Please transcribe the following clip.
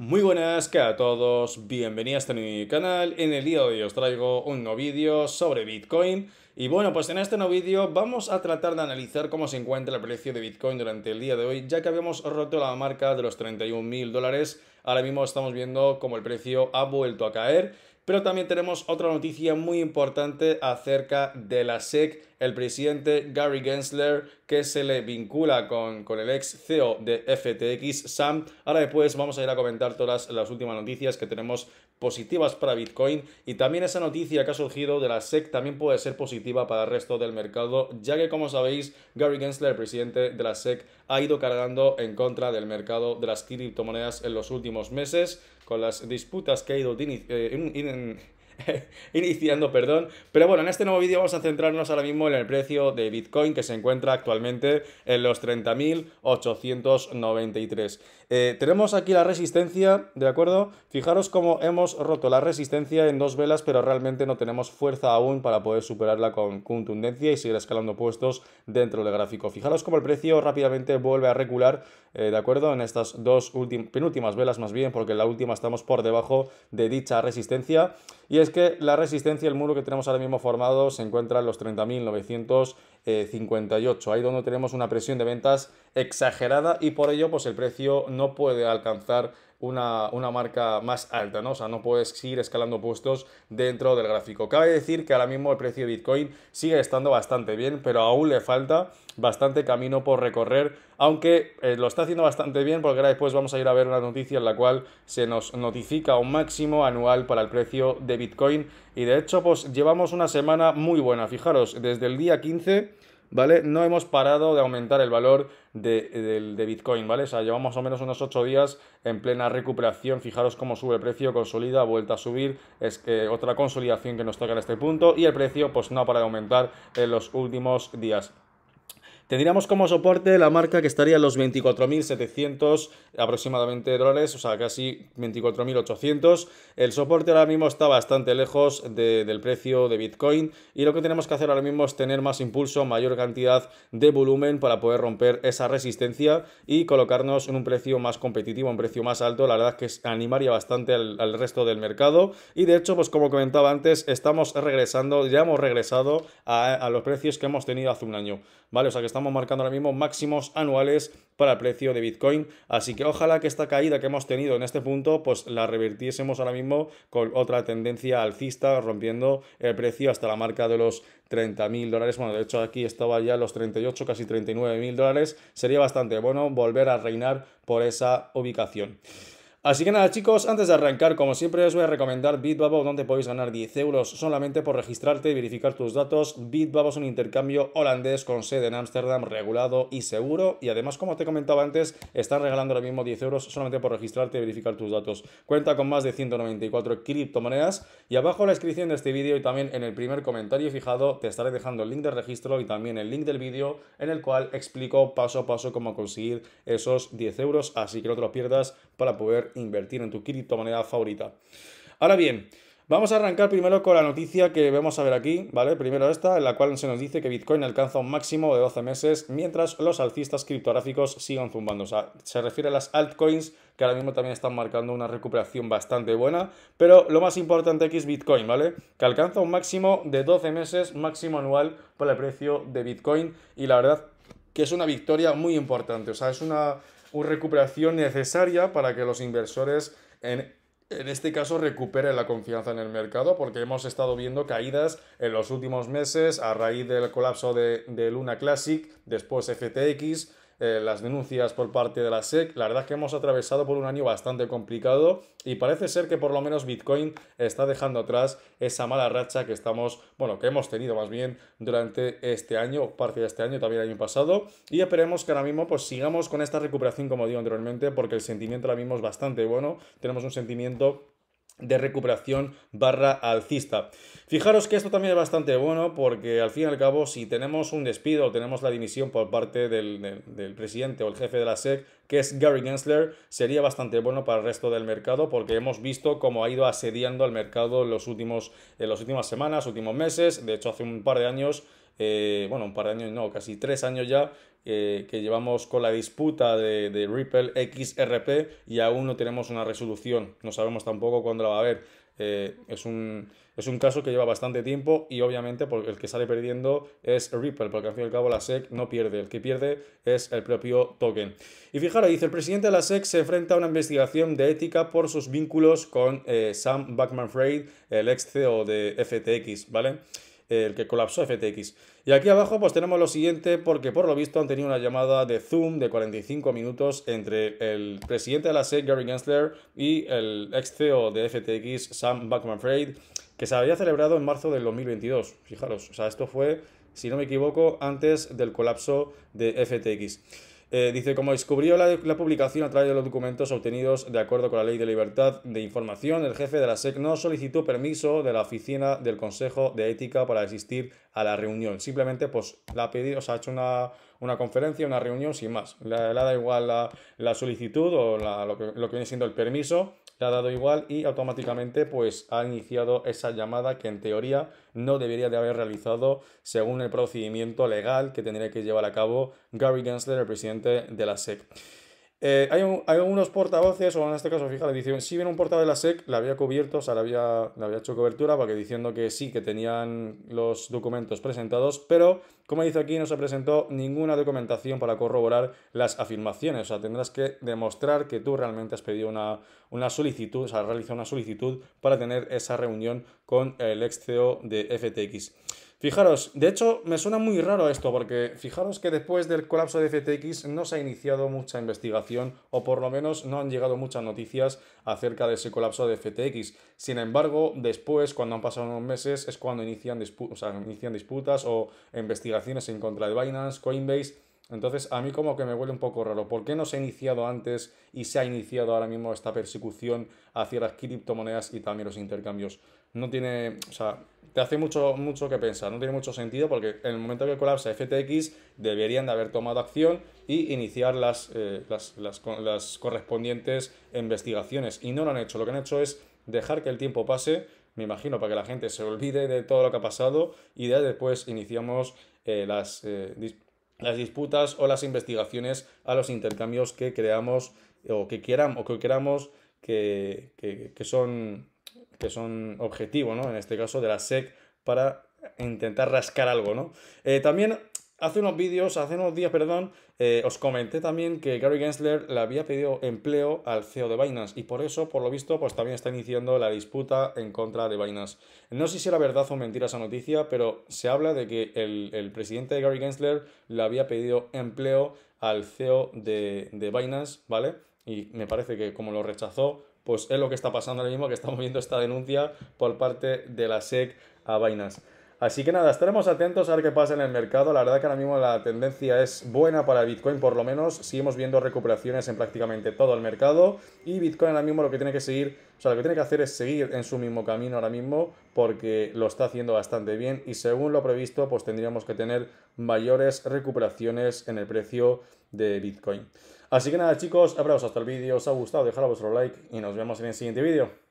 Muy buenas que a todos, bienvenidos a mi este canal. En el día de hoy os traigo un nuevo vídeo sobre Bitcoin. Y bueno, pues en este nuevo vídeo vamos a tratar de analizar cómo se encuentra el precio de Bitcoin durante el día de hoy, ya que habíamos roto la marca de los 31 mil dólares. Ahora mismo estamos viendo cómo el precio ha vuelto a caer pero también tenemos otra noticia muy importante acerca de la SEC. El presidente Gary Gensler, que se le vincula con, con el ex CEO de FTX, Sam. Ahora después vamos a ir a comentar todas las, últimas noticias que tenemos positivas para Bitcoin y también esa noticia que ha surgido de la SEC también puede ser positiva para el resto del mercado, ya que como sabéis, Gary Gensler, presidente de la SEC, ha ido cargando en contra del mercado de las criptomonedas en los últimos meses con las disputas que ha ido eh, iniciando, perdón. Pero bueno, en este nuevo vídeo vamos a centrarnos ahora mismo en el precio de Bitcoin que se encuentra actualmente en los 30.893. Eh, tenemos aquí la resistencia, ¿de acuerdo? Fijaros cómo hemos roto la resistencia en dos velas, pero realmente no tenemos fuerza aún para poder superarla con contundencia y seguir escalando puestos dentro del gráfico. Fijaros cómo el precio rápidamente vuelve a recular, eh, ¿de acuerdo? En estas dos penúltimas velas más bien, porque en la última estamos por debajo de dicha resistencia. Y es que la resistencia, el muro que tenemos ahora mismo formado, se encuentra en los 30.958. Ahí donde tenemos una presión de ventas exagerada y por ello pues el precio no no puede alcanzar una, una, marca más alta, ¿no? O sea, no puedes seguir escalando puestos dentro del gráfico. Cabe decir que ahora mismo el precio de Bitcoin sigue estando bastante bien, pero aún le falta bastante camino por recorrer, aunque eh, lo está haciendo bastante bien, porque ahora después vamos a ir a ver una noticia en la cual se nos notifica un máximo anual para el precio de Bitcoin. Y de hecho, pues llevamos una semana muy buena. Fijaros, desde el día 15 ¿vale? No hemos parado de aumentar el valor de, Bitcoin, ¿vale? sea, llevamos más o menos unos 8 días en plena recuperación. Fijaros cómo sube el precio, consolida, vuelta a subir. Es que otra consolidación que nos toca en este punto. Y el precio, pues no parado de aumentar en los últimos días. Tendríamos como soporte la marca que estaría en los 24.700 aproximadamente dólares, o sea, casi 24.800. El soporte ahora mismo está bastante lejos del precio de Bitcoin y lo que tenemos que hacer ahora mismo es tener más impulso, mayor cantidad de volumen para poder romper esa resistencia y colocarnos en un precio más competitivo, un precio más alto. La verdad es que animaría bastante al, resto del mercado y de hecho, pues como comentaba antes, estamos regresando, ya hemos regresado a, a los precios que hemos tenido hace un año, ¿vale? O sea, que estamos estamos marcando ahora mismo máximos anuales para el precio de Bitcoin. Así que ojalá que esta caída que hemos tenido en este punto, pues la revertiésemos ahora mismo con otra tendencia alcista, rompiendo el precio hasta la marca de los 30.000 dólares. Bueno, de hecho aquí estaba ya los 38, casi 39.000 dólares. Sería bastante bueno volver a reinar por esa ubicación. Así que nada chicos, antes de arrancar, como siempre os voy a recomendar Bitbabo, donde podéis ganar 10 euros solamente por registrarte y verificar tus datos. Bitbabo es un intercambio holandés con sede en Ámsterdam, regulado y seguro. Y además, como te comentaba antes, están regalando ahora mismo 10 euros solamente por registrarte y verificar tus datos. Cuenta con más de 194 criptomonedas. Y abajo en la descripción de este vídeo y también en el primer comentario fijado, te estaré dejando el link de registro y también el link del vídeo en el cual explico paso a paso cómo conseguir esos 10 euros. Así que no te lo pierdas para poder invertir en tu criptomoneda favorita. Ahora bien, Vamos a arrancar primero con la noticia que vamos a ver aquí, ¿vale? Primero esta, en la cual se nos dice que Bitcoin alcanza un máximo de 12 meses mientras los alcistas criptográficos sigan zumbando. O sea, se refiere a las altcoins que ahora mismo también están marcando una recuperación bastante buena, pero lo más importante aquí es Bitcoin, ¿vale? Que alcanza un máximo de 12 meses, máximo anual por el precio de Bitcoin y la verdad que es una victoria muy importante, o sea, es una una recuperación necesaria para que los inversores en este caso recuperen la confianza en el mercado porque hemos estado viendo caídas en los últimos meses a raíz del colapso de, de Luna Classic, después FTX, eh, las denuncias por parte de la SEC. La verdad es que hemos atravesado por un año bastante complicado y parece ser que por lo menos Bitcoin está dejando atrás esa mala racha que estamos, bueno, que hemos tenido más bien durante este año, parte de este año, también el año pasado. Y esperemos que ahora mismo pues sigamos con esta recuperación, como digo anteriormente, porque el sentimiento ahora mismo es bastante bueno. Tenemos un sentimiento de recuperación barra alcista. Fijaros que esto también es bastante bueno porque al fin y al cabo si tenemos un despido o tenemos la dimisión por parte del, presidente o el jefe de la SEC, que es Gary Gensler, sería bastante bueno para el resto del mercado porque hemos visto cómo ha ido asediando al mercado en, los últimos, en las últimas semanas, últimos meses, de hecho hace un par de años eh, bueno, un par de años, no, casi tres años ya, eh, que, llevamos con la disputa de, Ripple XRP y aún no tenemos una resolución. No sabemos tampoco cuándo la va a haber. Eh, es, un, es un caso que lleva bastante tiempo y obviamente el que sale perdiendo es Ripple, porque al fin y al cabo la SEC no pierde, el que pierde es el propio token. Y fijaros, dice, el presidente de la SEC se enfrenta a una investigación de ética por sus vínculos con eh, Sam Backman-Fried, el ex CEO de FTX, ¿vale? el que colapsó FTX. Y aquí abajo pues tenemos lo siguiente porque por lo visto han tenido una llamada de Zoom de 45 minutos entre el presidente de la SEC, Gary Gensler, y el ex CEO de FTX, Sam Bankman-Fried, que se había celebrado en marzo del 2022. Fijaros, o sea, esto fue, si no me equivoco, antes del colapso de FTX. Eh, dice, como descubrió la, publicación a través de los documentos obtenidos de acuerdo con la Ley de Libertad de Información, el jefe de la SEC no solicitó permiso de la oficina del Consejo de Ética para asistir a la reunión. Simplemente, pues, la ha pedido, o ha hecho una, conferencia, una reunión, sin más. Le, da igual la, solicitud o lo, que, viene siendo el permiso le ha dado igual y automáticamente pues ha iniciado esa llamada que en teoría no debería de haber realizado según el procedimiento legal que tendría que llevar a cabo Gary Gensler, el presidente de la SEC. Eh, hay, un, unos portavoces, o en este caso, fíjate, dicen, si bien un portavoz de la SEC la había cubierto, o sea, la había, la había hecho cobertura, porque diciendo que sí, que tenían los documentos presentados, pero, como dice aquí, no se presentó ninguna documentación para corroborar las afirmaciones. O sea, tendrás que demostrar que tú realmente has pedido una, una solicitud, o sea, realizado una solicitud para tener esa reunión con el ex CEO de FTX. Fijaros, de hecho me suena muy raro esto porque fijaros que después del colapso de FTX no se ha iniciado mucha investigación o por lo menos no han llegado muchas noticias acerca de ese colapso de FTX. Sin embargo, después, cuando han pasado unos meses, es cuando inician, disputas o investigaciones en contra de Binance, Coinbase. Entonces, a mí como que me huele un poco raro. ¿Por qué no se ha iniciado antes y se ha iniciado ahora mismo esta persecución hacia las criptomonedas y también los intercambios? No tiene, o sea, te hace mucho, mucho que pensar, no tiene mucho sentido porque en el momento que colapsa FTX deberían de haber tomado acción y iniciar las, eh, las, correspondientes investigaciones. Y no lo han hecho, lo que han hecho es dejar que el tiempo pase, me imagino, para que la gente se olvide de todo lo que ha pasado y ya después iniciamos eh, las, eh, las disputas o las investigaciones a los intercambios que creamos o que, quieran, o que queramos que, que son que son objetivos, ¿no? En este caso de la SEC para intentar rascar algo, ¿no? Eh, también hace unos vídeos, hace unos días, perdón, eh, os comenté también que Gary Gensler le había pedido empleo al CEO de Binance y por eso, por lo visto, pues también está iniciando la disputa en contra de Binance. No sé si era verdad o mentira esa noticia, pero se habla de que el, presidente de Gary Gensler le había pedido empleo al CEO de, de Binance, ¿vale? Y me parece que como lo rechazó, pues es lo que está pasando ahora mismo, que estamos viendo esta denuncia por parte de la SEC a vainas. Así que nada, estaremos atentos a ver qué pasa en el mercado. La verdad que ahora mismo la tendencia es buena para Bitcoin, por lo menos. Seguimos viendo recuperaciones en prácticamente todo el mercado. Y Bitcoin ahora mismo lo que tiene que seguir, o sea, lo que tiene que hacer es seguir en su mismo camino ahora mismo, porque lo está haciendo bastante bien. Y según lo previsto, pues tendríamos que tener mayores recuperaciones en el precio de Bitcoin. Así que nada chicos, abrazos hasta el vídeo, os ha gustado, dejad vuestro like y nos vemos en el siguiente vídeo.